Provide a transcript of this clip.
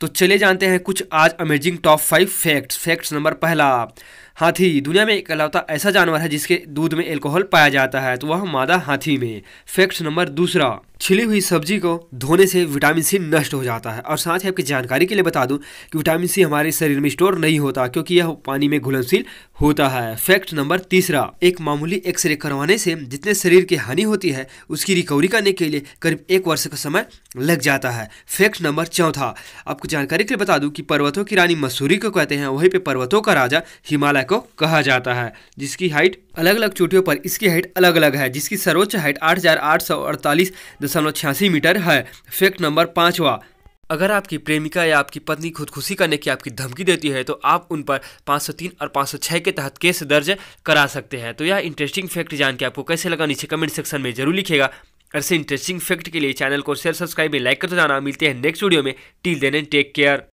तो चले जानते हैं कुछ आज amazing top five facts facts number पहला हाथी दुनिया में एक अलावता ऐसा जानवर है जिसके दूध में एल्कोहल पाया जाता है तो वह मादा हाथी में फैक्ट नंबर दूसरा छिली हुई सब्जी को धोने से विटामिन सी नष्ट हो जाता है और साथ ही आपकी जानकारी के लिए बता दूं कि विटामिन सी हमारे शरीर में स्टोर नहीं होता क्योंकि यह पानी में घुलनशील होता है फैक्ट नंबर तीसरा एक मामूली एक्सरे करवाने से जितने शरीर की हानि होती है उसकी रिकवरी करने के लिए करीब एक वर्ष का समय लग जाता है फैक्ट नंबर चौथा आपको जानकारी के लिए बता दूँ कि पर्वतों की रानी मसूरी को कहते हैं वहीं पर पर्वतों का राजा हिमालय को कहा जाता है जिसकी हाइट अलग अलग चोटियों पर इसकी हाइट अलग अलग है जिसकी सर्वोच्च हाइट आठ हजार आठ सौ अड़तालीस दशमलव छियासी मीटर है फैक्ट नंबर पाँचवा अगर आपकी प्रेमिका या आपकी पत्नी खुदकुशी करने की आपकी धमकी देती है तो आप उन पर 503 और 506 के तहत केस दर्ज करा सकते हैं तो यह इंटरेस्टिंग फैक्ट जान के आपको कैसे लगा नीचे कमेंट सेक्शन में जरूर लिखेगा ऐसे इंटरेस्टिंग फैक्ट के लिए चैनल को शेयर सब्सक्राइब में लाइक करते जाना मिलते हैं नेक्स्ट वीडियो में till then and take care